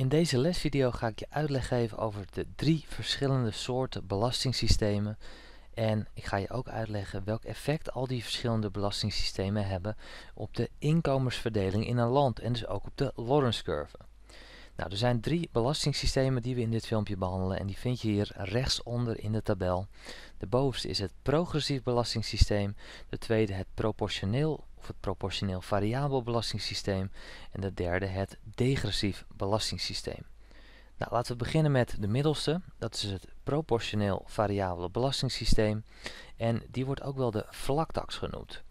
In deze lesvideo ga ik je uitleg geven over de drie verschillende soorten belastingssystemen en ik ga je ook uitleggen welk effect al die verschillende belastingssystemen hebben op de inkomensverdeling in een land en dus ook op de Lawrence curve. Nou, er zijn drie belastingssystemen die we in dit filmpje behandelen en die vind je hier rechtsonder in de tabel. De bovenste is het progressief belastingssysteem, de tweede het proportioneel of het proportioneel variabel belastingssysteem en de derde het degressief belastingssysteem. Nou, laten we beginnen met de middelste, dat is het proportioneel variabele belastingssysteem en die wordt ook wel de vlaktax genoemd.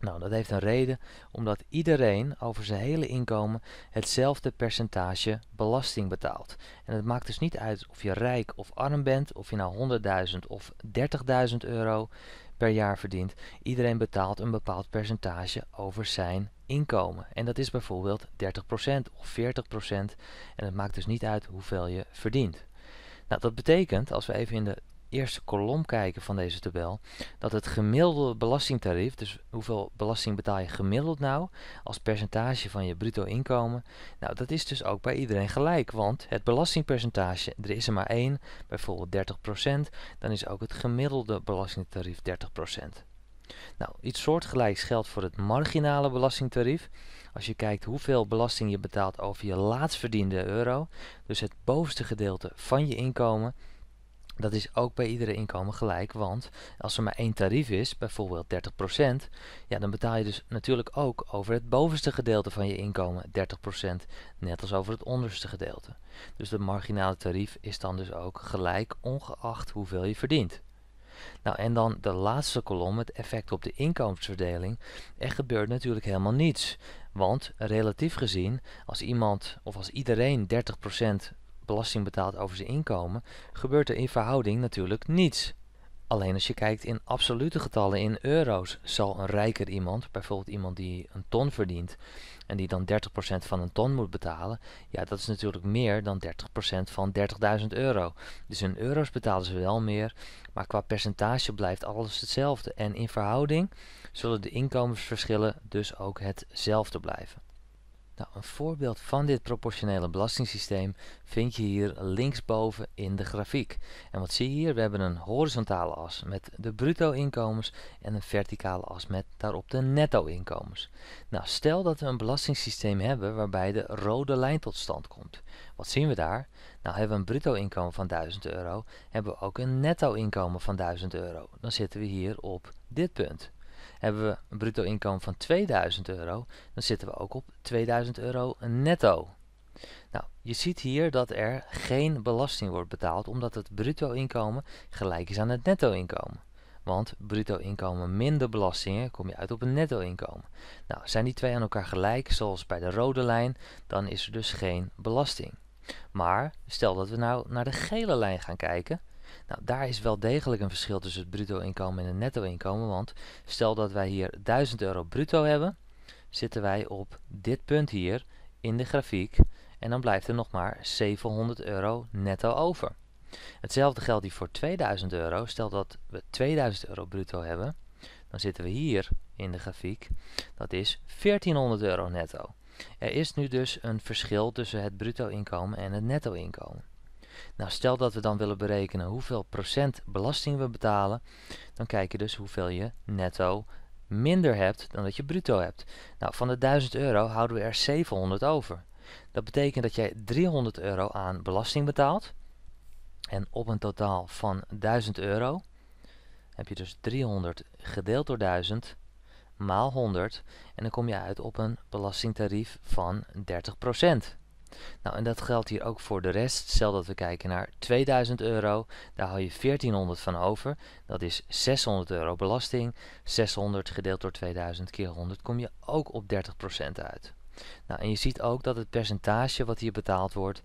Nou, dat heeft een reden, omdat iedereen over zijn hele inkomen hetzelfde percentage belasting betaalt. En het maakt dus niet uit of je rijk of arm bent, of je nou 100.000 of 30.000 euro per jaar verdient. Iedereen betaalt een bepaald percentage over zijn inkomen. En dat is bijvoorbeeld 30% of 40%. En het maakt dus niet uit hoeveel je verdient. Nou, dat betekent, als we even in de eerste kolom kijken van deze tabel, dat het gemiddelde belastingtarief, dus hoeveel belasting betaal je gemiddeld nou, als percentage van je bruto inkomen, nou dat is dus ook bij iedereen gelijk, want het belastingpercentage, er is er maar één, bijvoorbeeld 30%, dan is ook het gemiddelde belastingtarief 30%. Nou, iets soortgelijks geldt voor het marginale belastingtarief. Als je kijkt hoeveel belasting je betaalt over je laatst verdiende euro, dus het bovenste gedeelte van je inkomen, dat is ook bij iedere inkomen gelijk, want als er maar één tarief is, bijvoorbeeld 30%, ja, dan betaal je dus natuurlijk ook over het bovenste gedeelte van je inkomen 30%, net als over het onderste gedeelte. Dus de marginale tarief is dan dus ook gelijk, ongeacht hoeveel je verdient. Nou, en dan de laatste kolom, het effect op de inkomensverdeling. Er gebeurt natuurlijk helemaal niets. Want relatief gezien, als iemand of als iedereen 30% belasting betaalt over zijn inkomen, gebeurt er in verhouding natuurlijk niets. Alleen als je kijkt in absolute getallen in euro's, zal een rijker iemand, bijvoorbeeld iemand die een ton verdient en die dan 30% van een ton moet betalen, ja, dat is natuurlijk meer dan 30% van 30.000 euro. Dus in euro's betalen ze wel meer, maar qua percentage blijft alles hetzelfde. En in verhouding zullen de inkomensverschillen dus ook hetzelfde blijven. Nou, een voorbeeld van dit proportionele belastingssysteem vind je hier linksboven in de grafiek. En wat zie je hier? We hebben een horizontale as met de bruto inkomens en een verticale as met daarop de netto inkomens. Nou, stel dat we een belastingssysteem hebben waarbij de rode lijn tot stand komt. Wat zien we daar? Nou, hebben we een bruto inkomen van 1000 euro, hebben we ook een netto inkomen van 1000 euro. Dan zitten we hier op dit punt. Hebben we een bruto inkomen van 2000 euro, dan zitten we ook op 2000 euro netto. Nou, je ziet hier dat er geen belasting wordt betaald omdat het bruto inkomen gelijk is aan het netto inkomen. Want bruto inkomen minder belastingen kom je uit op een netto inkomen. Nou, zijn die twee aan elkaar gelijk, zoals bij de rode lijn, dan is er dus geen belasting. Maar stel dat we nou naar de gele lijn gaan kijken, nou, daar is wel degelijk een verschil tussen het bruto inkomen en het netto inkomen. Want stel dat wij hier 1000 euro bruto hebben, zitten wij op dit punt hier in de grafiek. En dan blijft er nog maar 700 euro netto over. Hetzelfde geldt hier voor 2000 euro. Stel dat we 2000 euro bruto hebben, dan zitten we hier in de grafiek. Dat is 1400 euro netto. Er is nu dus een verschil tussen het bruto inkomen en het netto inkomen. Nou, stel dat we dan willen berekenen hoeveel procent belasting we betalen, dan kijk je dus hoeveel je netto minder hebt dan dat je bruto hebt. Nou, van de 1000 euro houden we er 700 over. Dat betekent dat jij 300 euro aan belasting betaalt. En op een totaal van 1000 euro heb je dus 300 gedeeld door 1000 maal 100 en dan kom je uit op een belastingtarief van 30%. Nou, en dat geldt hier ook voor de rest. Stel dat we kijken naar 2000 euro, daar haal je 1400 van over. Dat is 600 euro belasting. 600 gedeeld door 2000 keer 100 kom je ook op 30% uit. Nou, en je ziet ook dat het percentage wat hier betaald wordt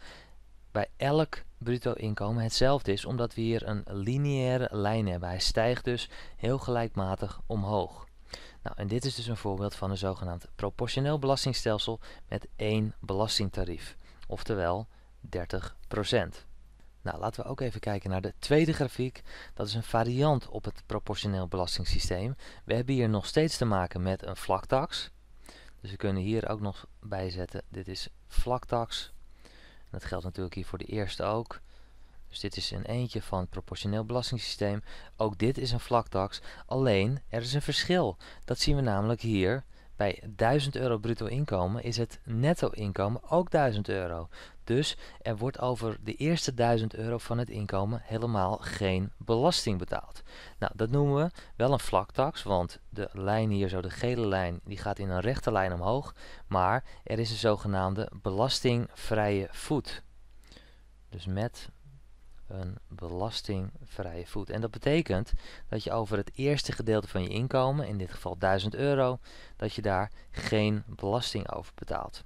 bij elk bruto inkomen hetzelfde is, omdat we hier een lineaire lijn hebben. Hij stijgt dus heel gelijkmatig omhoog. Nou, en dit is dus een voorbeeld van een zogenaamd proportioneel belastingstelsel met één belastingtarief, oftewel 30%. Nou, laten we ook even kijken naar de tweede grafiek. Dat is een variant op het proportioneel belastingssysteem. We hebben hier nog steeds te maken met een vlaktax. Dus we kunnen hier ook nog bijzetten, dit is vlaktax. dat geldt natuurlijk hier voor de eerste ook. Dus dit is een eentje van het proportioneel belastingssysteem. Ook dit is een vlaktax, alleen er is een verschil. Dat zien we namelijk hier. Bij 1000 euro bruto inkomen is het netto inkomen ook 1000 euro. Dus er wordt over de eerste 1000 euro van het inkomen helemaal geen belasting betaald. Nou, dat noemen we wel een vlaktax, want de lijn hier, zo de gele lijn, die gaat in een rechte lijn omhoog. Maar er is een zogenaamde belastingvrije voet. Dus met een belastingvrije voet. En dat betekent dat je over het eerste gedeelte van je inkomen, in dit geval 1000 euro, dat je daar geen belasting over betaalt.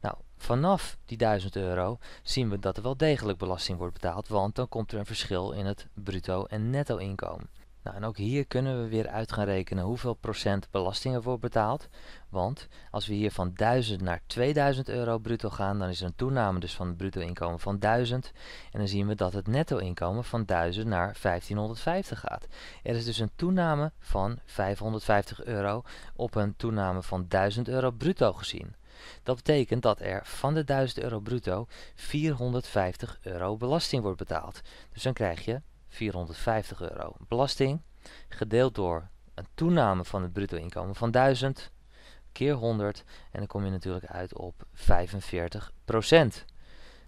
Nou, vanaf die 1000 euro zien we dat er wel degelijk belasting wordt betaald, want dan komt er een verschil in het bruto en netto inkomen. Nou, en ook hier kunnen we weer uit gaan rekenen hoeveel procent belasting ervoor betaald, Want als we hier van 1000 naar 2000 euro bruto gaan, dan is er een toename dus van het bruto inkomen van 1000. En dan zien we dat het netto inkomen van 1000 naar 1550 gaat. Er is dus een toename van 550 euro op een toename van 1000 euro bruto gezien. Dat betekent dat er van de 1000 euro bruto 450 euro belasting wordt betaald. Dus dan krijg je 450 euro. Belasting gedeeld door een toename van het bruto inkomen van 1000 keer 100 en dan kom je natuurlijk uit op 45 procent.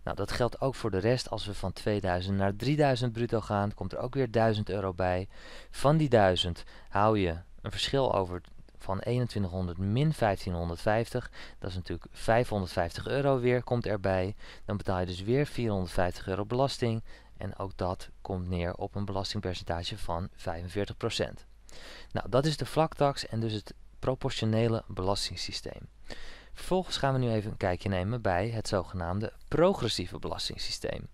Nou, dat geldt ook voor de rest. Als we van 2000 naar 3000 bruto gaan, komt er ook weer 1000 euro bij. Van die 1000 hou je een verschil over van 2100 min 1550. Dat is natuurlijk 550 euro weer, komt erbij. Dan betaal je dus weer 450 euro belasting. En ook dat komt neer op een belastingpercentage van 45%. Nou, dat is de vlaktax en dus het proportionele belastingssysteem. Vervolgens gaan we nu even een kijkje nemen bij het zogenaamde progressieve belastingssysteem.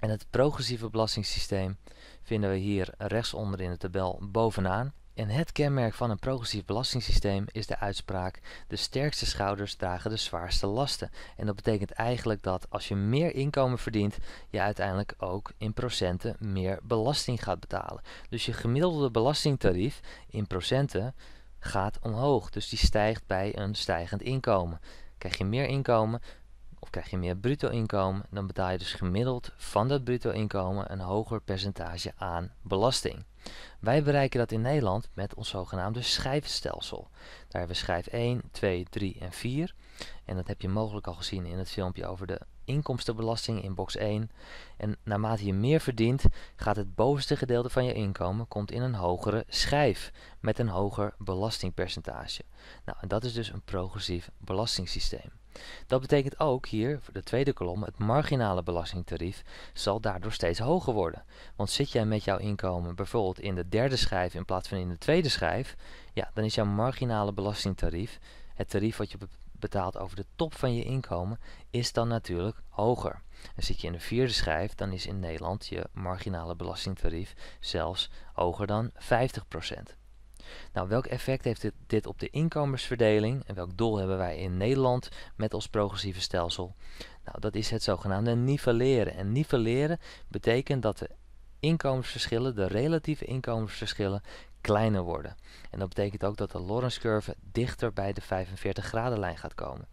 En het progressieve belastingssysteem vinden we hier rechtsonder in de tabel bovenaan. En het kenmerk van een progressief belastingssysteem is de uitspraak: de sterkste schouders dragen de zwaarste lasten. En dat betekent eigenlijk dat als je meer inkomen verdient, je uiteindelijk ook in procenten meer belasting gaat betalen. Dus je gemiddelde belastingtarief in procenten gaat omhoog. Dus die stijgt bij een stijgend inkomen. Krijg je meer inkomen, of krijg je meer bruto inkomen, dan betaal je dus gemiddeld van dat bruto inkomen een hoger percentage aan belasting. Wij bereiken dat in Nederland met ons zogenaamde schijfstelsel. Daar hebben we schijf 1, 2, 3 en 4. En dat heb je mogelijk al gezien in het filmpje over de inkomstenbelasting in box 1. En naarmate je meer verdient, gaat het bovenste gedeelte van je inkomen komt in een hogere schijf met een hoger belastingpercentage. Nou, en dat is dus een progressief belastingssysteem. Dat betekent ook hier, voor de tweede kolom, het marginale belastingtarief zal daardoor steeds hoger worden. Want zit jij met jouw inkomen bijvoorbeeld in de derde schijf in plaats van in de tweede schijf, ja, dan is jouw marginale belastingtarief, het tarief wat je betaalt over de top van je inkomen, is dan natuurlijk hoger. En zit je in de vierde schijf, dan is in Nederland je marginale belastingtarief zelfs hoger dan 50%. Nou, welk effect heeft dit, op de inkomensverdeling en welk doel hebben wij in Nederland met ons progressieve stelsel? Nou, dat is het zogenaamde nivelleren. En nivelleren betekent dat de inkomensverschillen, de relatieve inkomensverschillen, kleiner worden. En dat betekent ook dat de Lorenzcurve curve dichter bij de 45 graden lijn gaat komen.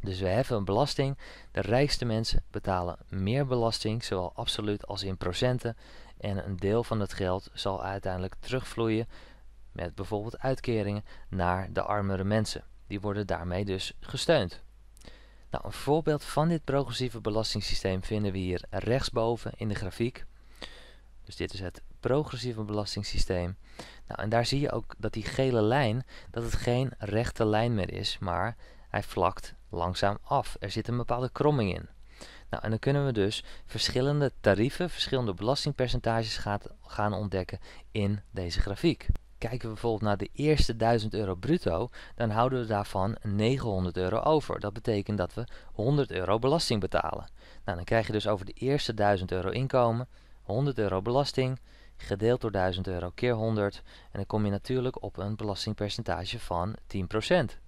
Dus we heffen een belasting. De rijkste mensen betalen meer belasting, zowel absoluut als in procenten. En een deel van dat geld zal uiteindelijk terugvloeien met bijvoorbeeld uitkeringen naar de armere mensen. Die worden daarmee dus gesteund. Nou, een voorbeeld van dit progressieve belastingssysteem vinden we hier rechtsboven in de grafiek. Dus dit is het progressieve belastingssysteem. Nou, en daar zie je ook dat die gele lijn, dat het geen rechte lijn meer is, maar hij vlakt langzaam af. Er zit een bepaalde kromming in. Nou, en dan kunnen we dus verschillende tarieven, verschillende belastingpercentages gaan ontdekken in deze grafiek. Kijken we bijvoorbeeld naar de eerste 1000 euro bruto, dan houden we daarvan 900 euro over. Dat betekent dat we 100 euro belasting betalen. Nou, dan krijg je dus over de eerste 1000 euro inkomen 100 euro belasting, gedeeld door 1000 euro keer 100. En dan kom je natuurlijk op een belastingpercentage van 10%.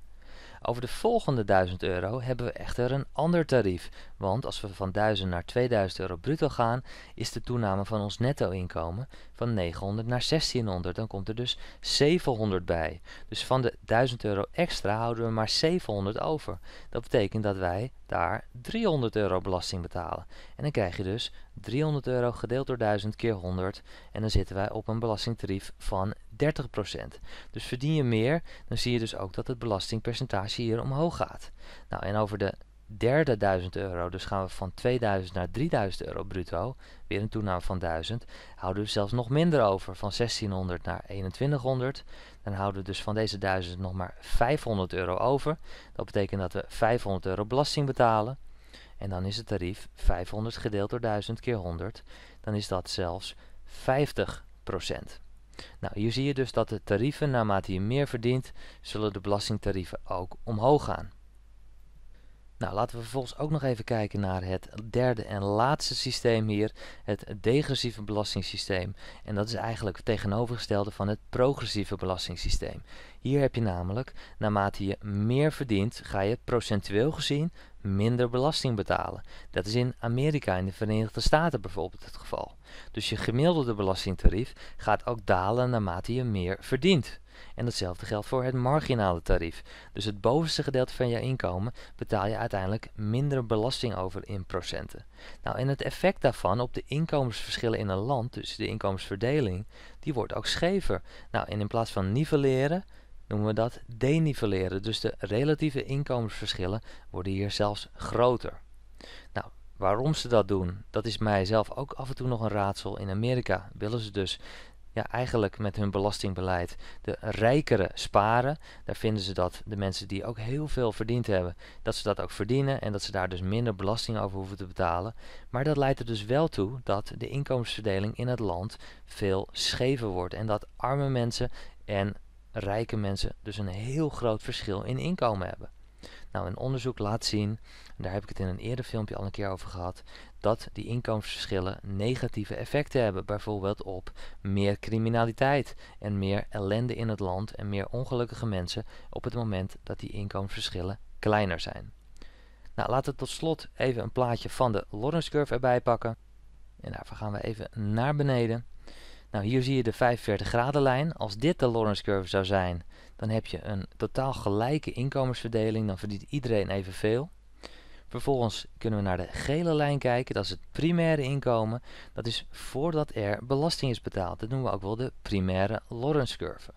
Over de volgende 1000 euro hebben we echter een ander tarief, want als we van 1000 naar 2000 euro bruto gaan, is de toename van ons netto inkomen van 900 naar 1600. Dan komt er dus 700 bij. Dus van de 1000 euro extra houden we maar 700 over. Dat betekent dat wij daar 300 euro belasting betalen. En dan krijg je dus 300 euro gedeeld door 1000 keer 100 en dan zitten wij op een belastingtarief van 30%. Dus verdien je meer, dan zie je dus ook dat het belastingpercentage hier omhoog gaat. Nou, en over de derde 1000 euro. Dus gaan we van 2000 naar 3000 euro bruto. Weer een toename van 1000. Houden we zelfs nog minder over. Van 1600 naar 2100. Dan houden we dus van deze 1000 nog maar 500 euro over. Dat betekent dat we 500 euro belasting betalen. En dan is het tarief 500 gedeeld door 1000 keer 100. Dan is dat zelfs 50 Nou, hier zie je dus dat de tarieven, naarmate je meer verdient, zullen de belastingtarieven ook omhoog gaan. Nou, laten we vervolgens ook nog even kijken naar het derde en laatste systeem hier, het degressieve belastingssysteem. En dat is eigenlijk het tegenovergestelde van het progressieve belastingssysteem. Hier heb je namelijk, naarmate je meer verdient, ga je procentueel gezien minder belasting betalen. Dat is in Amerika, in de Verenigde Staten bijvoorbeeld het geval. Dus je gemiddelde belastingtarief gaat ook dalen naarmate je meer verdient. En datzelfde geldt voor het marginale tarief. Dus het bovenste gedeelte van jouw inkomen betaal je uiteindelijk minder belasting over in procenten. Nou, en het effect daarvan op de inkomensverschillen in een land, dus de inkomensverdeling, die wordt ook schever. Nou, en in plaats van nivelleren noemen we dat denivelleren. Dus de relatieve inkomensverschillen worden hier zelfs groter. Nou, waarom ze dat doen, dat is mij zelf ook af en toe nog een raadsel. In Amerika willen ze dus ja, eigenlijk met hun belastingbeleid de rijkere sparen. Daar vinden ze dat de mensen die ook heel veel verdiend hebben, dat ze dat ook verdienen en dat ze daar dus minder belasting over hoeven te betalen. Maar dat leidt er dus wel toe dat de inkomensverdeling in het land veel schever wordt en dat arme mensen en rijke mensen dus een heel groot verschil in inkomen hebben. Nou, een onderzoek laat zien, en daar heb ik het in een eerder filmpje al een keer over gehad, dat die inkomensverschillen negatieve effecten hebben. Bijvoorbeeld op meer criminaliteit en meer ellende in het land en meer ongelukkige mensen op het moment dat die inkomensverschillen kleiner zijn. Nou, laten we tot slot even een plaatje van de Lorenz Curve erbij pakken. En daarvoor gaan we even naar beneden. Nou, hier zie je de 45 graden lijn. Als dit de Lorenz Curve zou zijn, dan heb je een totaal gelijke inkomensverdeling, dan verdient iedereen evenveel. Vervolgens kunnen we naar de gele lijn kijken, dat is het primaire inkomen. Dat is voordat er belasting is betaald. Dat noemen we ook wel de primaire Lawrence curve.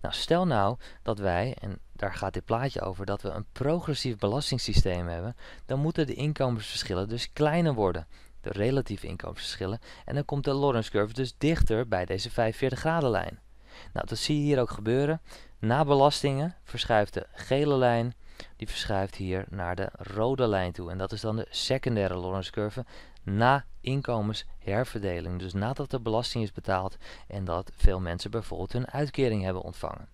Nou, stel nou dat wij, en daar gaat dit plaatje over, dat we een progressief belastingssysteem hebben, dan moeten de inkomensverschillen dus kleiner worden. De relatieve inkomensverschillen. En dan komt de Lawrence curve dus dichter bij deze 45 graden lijn. Nou, dat zie je hier ook gebeuren. Na belastingen verschuift de gele lijn, die verschuift hier naar de rode lijn toe. En dat is dan de secundaire Lorentz curve na inkomensherverdeling. Dus nadat de belasting is betaald en dat veel mensen bijvoorbeeld hun uitkering hebben ontvangen.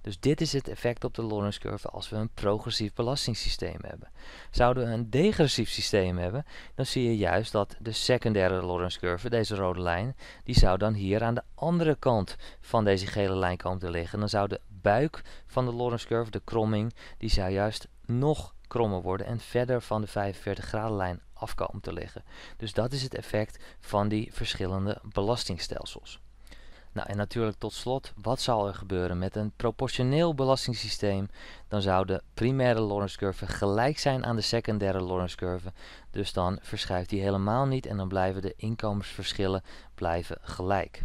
Dus dit is het effect op de Lorentz curve als we een progressief belastingssysteem hebben. Zouden we een degressief systeem hebben, dan zie je juist dat de secundaire Lorentz curve, deze rode lijn, die zou dan hier aan de andere kant van deze gele lijn komen te liggen. Dan zou de buik van de Lorentz curve, de kromming, die zou juist nog krommer worden en verder van de 45 graden lijn afkomen te liggen. Dus dat is het effect van die verschillende belastingstelsels. Nou, en natuurlijk tot slot, wat zal er gebeuren met een proportioneel belastingssysteem? Dan zou de primaire Lorentz curve gelijk zijn aan de secundaire Lorentz curve. Dus dan verschuift die helemaal niet en dan blijven de inkomensverschillen blijven gelijk.